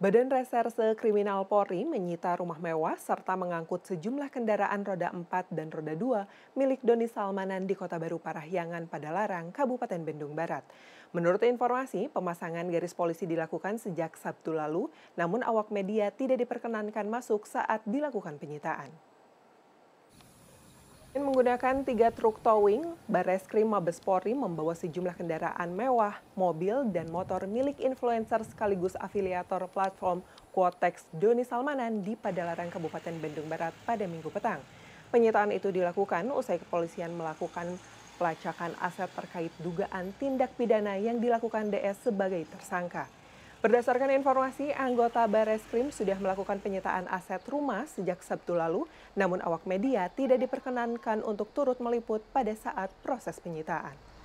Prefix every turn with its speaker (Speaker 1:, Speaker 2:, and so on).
Speaker 1: Badan Reserse Kriminal Polri menyita rumah mewah serta mengangkut sejumlah kendaraan roda 4 dan roda 2 milik Doni Salmanan di Kota Baru Parahyangan, Padalarang, Kabupaten Bendung Barat. Menurut informasi, pemasangan garis polisi dilakukan sejak Sabtu lalu, namun awak media tidak diperkenankan masuk saat dilakukan penyitaan. Menggunakan tiga truk towing, Bareskrim Mabespori membawa sejumlah kendaraan mewah, mobil, dan motor milik influencer sekaligus afiliator platform Quotex Doni Salmanan di Padalarang Kabupaten Bandung Barat pada minggu petang. Penyitaan itu dilakukan usai kepolisian melakukan pelacakan aset terkait dugaan tindak pidana yang dilakukan DS sebagai tersangka. Berdasarkan informasi, anggota Bareskrim sudah melakukan penyitaan aset rumah sejak Sabtu lalu, namun awak media tidak diperkenankan untuk turut meliput pada saat proses penyitaan.